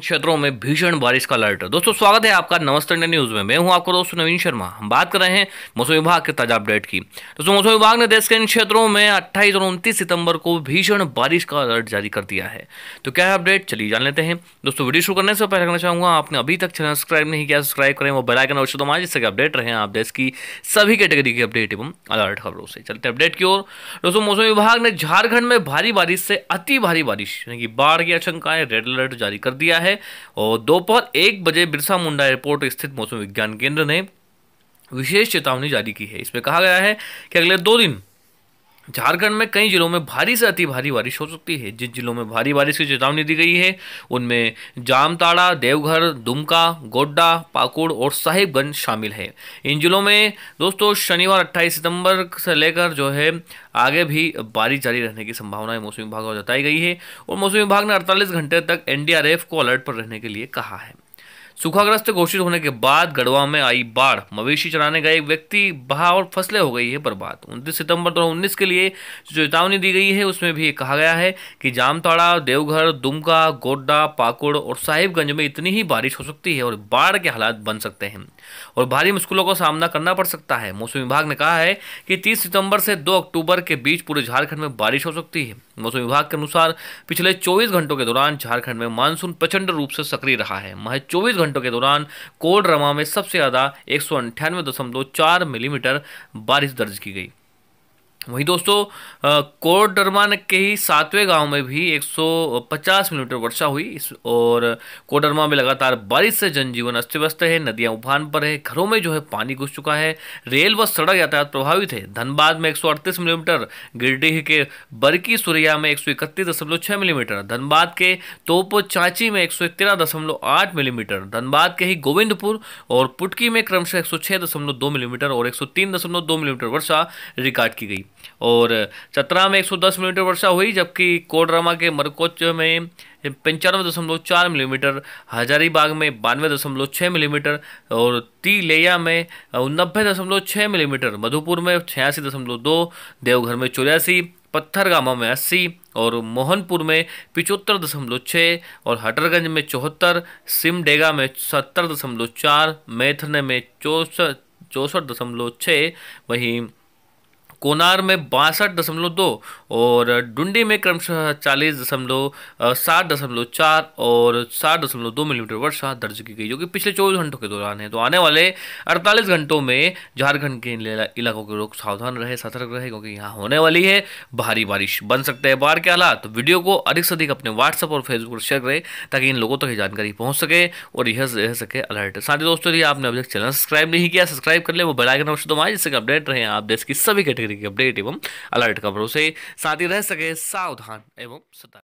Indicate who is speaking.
Speaker 1: क्षेत्रों में भीषण बारिश का अलर्ट दोस्तों स्वागत है आपका नमस्ते इंडिया न्यूज में मैं हूं आपका दोस्त नवीन शर्मा हम बात कर रहे हैं मौसम विभाग के ताजा अपडेट की दोस्तों मौसम विभाग ने देश के इन क्षेत्रों में 28 और 29 सितंबर को भीषण बारिश का अलर्ट जारी कर दिया है तो क्या है अपडेट चलिए जान लेते हैं दोस्तों वीडियो शुरू करने से पहले करना चाहूंगा आपने अभी तक चैनल सब्सक्राइब नहीं किया सब्सक्राइब करें वो बेलाइकन अवश्य दबाएं जिससे कि अपडेट रहे आप देश की सभी कैटेगरी की अपडेट एवं अलर्ट खबरों से चलते अपडेट की ओर दोस्तों मौसम विभाग ने झारखंड में भारी बारिश से अति भारी बारिश यानी कि बाढ़ की आशंका है रेड अलर्ट जारी कर दिया है है और दोपहर एक बजे बिरसा मुंडा एयरपोर्ट स्थित मौसम विज्ञान केंद्र ने विशेष चेतावनी जारी की है इसमें कहा गया है कि अगले दो दिन झारखंड में कई जिलों में भारी से अति भारी बारिश हो सकती है जिन जिलों में भारी बारिश की चेतावनी दी गई है उनमें जामताड़ा देवघर दुमका गोड्डा पाकुड़ और साहिबगंज शामिल है इन जिलों में दोस्तों शनिवार 28 सितंबर से लेकर जो है आगे भी बारिश जारी रहने की संभावना मौसम विभाग द्वारा जताई गई है और मौसम विभाग ने अड़तालीस घंटे तक एनडीआरएफ को अलर्ट पर रहने के लिए कहा है सूखाग्रस्त घोषित होने के बाद गढ़वा में आई बाढ़ मवेशी चराने गए एक व्यक्ति बहा और फसलें हो गई है बर्बाद उनतीस सितंबर दो उन्नीस के लिए जो चेतावनी दी गई है उसमें भी कहा गया है कि जामताड़ा देवघर दुमका गोड्डा पाकुड़ और साहिबगंज में इतनी ही बारिश हो सकती है और बाढ़ के हालात बन सकते हैं और भारी मुश्किलों का सामना करना पड़ सकता है मौसम विभाग ने कहा है कि तीस सितंबर से दो अक्टूबर के बीच पूरे झारखंड में बारिश हो सकती है मौसम विभाग के अनुसार पिछले 24 घंटों के दौरान झारखंड में मानसून प्रचंड रूप से सक्रिय रहा है महज 24 घंटों के दौरान कोडरमा में सबसे ज़्यादा एक मिलीमीटर बारिश दर्ज की गई वहीं दोस्तों कोडरमा के ही सातवें गांव में भी 150 मिलीमीटर वर्षा हुई इस और कोडरमा में लगातार बारिश से जनजीवन अस्त व्यस्त है नदियां उफान पर है घरों में जो है पानी घुस चुका है रेल व सड़क यातायात प्रभावित है धनबाद में 138 मिलीमीटर गिरडीह के बरकी सुरैया में एक मिलीमीटर धनबाद के तोप चाची में एक मिलीमीटर धनबाद के ही गोविंदपुर और पुटकी में क्रमशः एक मिलीमीटर और एक मिलीमीटर वर्षा रिकॉर्ड की गई और चतरा में 110 मिलीमीटर वर्षा हुई जबकि कोडरमा के मरकोच में पंचानवे दशमलव चार मिलीमीटर हजारीबाग में बानवे दशमलव छः मिलीमीटर और तीलेया में नब्बे दशमलव छः मिलीमीटर मधुपुर में छियासी दशमलव दो देवघर में चौरासी पत्थरगामा में अस्सी और मोहनपुर में पिचहत्तर दशमलव छः और हटरगंज में चौहत्तर सिमडेगा में सत्तर दशमलव चार मैथने में चौसठ चौसठ दशमलव छः वहीं कोनार में बासठ दशमलव दो और डुंडी में क्रमशः चालीस दशमलव सात दशमलव चार और सात दशमलव दो मिलीमीटर वर्षा दर्ज की गई जो कि पिछले चौबीस घंटों के दौरान है तो आने वाले अड़तालीस घंटों में झारखंड के इलाकों के लोग सावधान रहे सतर्क रहे क्योंकि यहाँ होने वाली है भारी बारिश बन सकते हैं बाढ़ के हालात तो वीडियो को अधिक से अधिक अपने व्हाट्सअप और फेसबुक पर शेयर करें ताकि इन लोगों तक ये जानकारी पहुँच सके और यह रह सके अलर्ट साथ ही दोस्तों यदि आपने अभी तक चैनल सब्सक्राइब नहीं किया सब्सक्राइब कर ले वो बेलाइकन अवश्य दबाएं जिससे अपडेट रहे आप देश की सभी कैटेगरी अपडेट एवं अलर्ट खबरों से साथ ही रह सके सावधान एवं सतर्क